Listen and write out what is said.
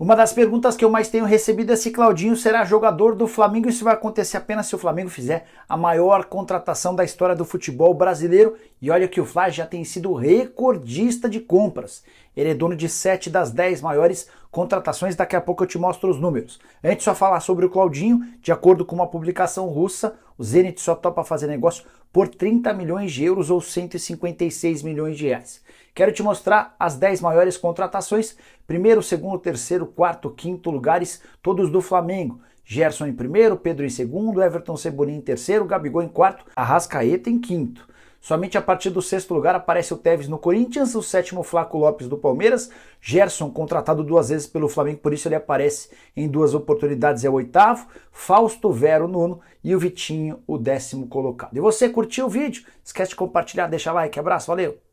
Uma das perguntas que eu mais tenho recebido é se Claudinho será jogador do Flamengo e isso vai acontecer apenas se o Flamengo fizer a maior contratação da história do futebol brasileiro. E olha que o Fla já tem sido recordista de compras. Ele é dono de 7 das 10 maiores contratações, daqui a pouco eu te mostro os números. Antes só falar sobre o Claudinho, de acordo com uma publicação russa, o Zenit só topa fazer negócio por 30 milhões de euros ou 156 milhões de reais. Quero te mostrar as 10 maiores contratações, primeiro, segundo, terceiro, quarto, quinto lugares, todos do Flamengo. Gerson em primeiro, Pedro em segundo, Everton Cebolinha em terceiro, Gabigol em quarto, Arrascaeta em quinto. Somente a partir do sexto lugar aparece o Tevez no Corinthians, o sétimo Flaco Lopes do Palmeiras, Gerson contratado duas vezes pelo Flamengo, por isso ele aparece em duas oportunidades, é o oitavo, Fausto Vero nono e o Vitinho o décimo colocado. E você curtiu o vídeo? Esquece de compartilhar, deixa like, abraço, valeu!